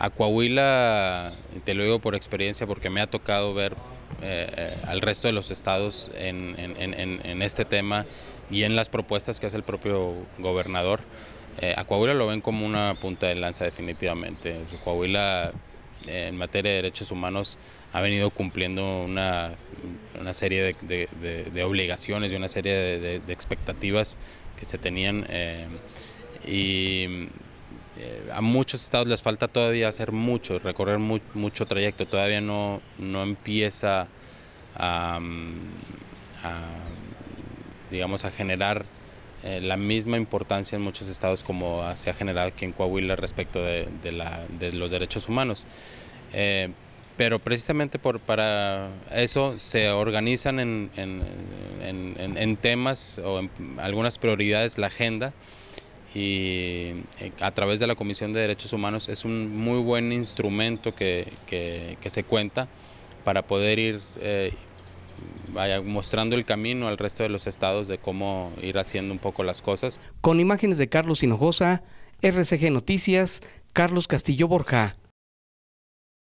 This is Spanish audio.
A Coahuila, te lo digo por experiencia porque me ha tocado ver eh, eh, al resto de los estados en, este tema y en las propuestas que hace el propio gobernador. Eh, a Coahuila lo ven como una punta de lanza definitivamente. Coahuila en materia de derechos humanos ha venido cumpliendo una, serie de, obligaciones y una serie de, expectativas que se tenían. y eh, a muchos estados les falta todavía hacer mucho, recorrer mucho trayecto, todavía no, empieza a, mm, generar eh, la misma importancia en muchos estados como se ha generado aquí en Coahuila respecto de, los derechos humanos. Eh, pero precisamente para eso se organizan en temas o en algunas prioridades la agenda y eh, a través de la Comisión de Derechos Humanos es un muy buen instrumento que, se cuenta para poder ir eh, vaya mostrando el camino al resto de los estados de cómo ir haciendo un poco las cosas. Con imágenes de Carlos Hinojosa, RCG Noticias, Carlos Castillo Borja.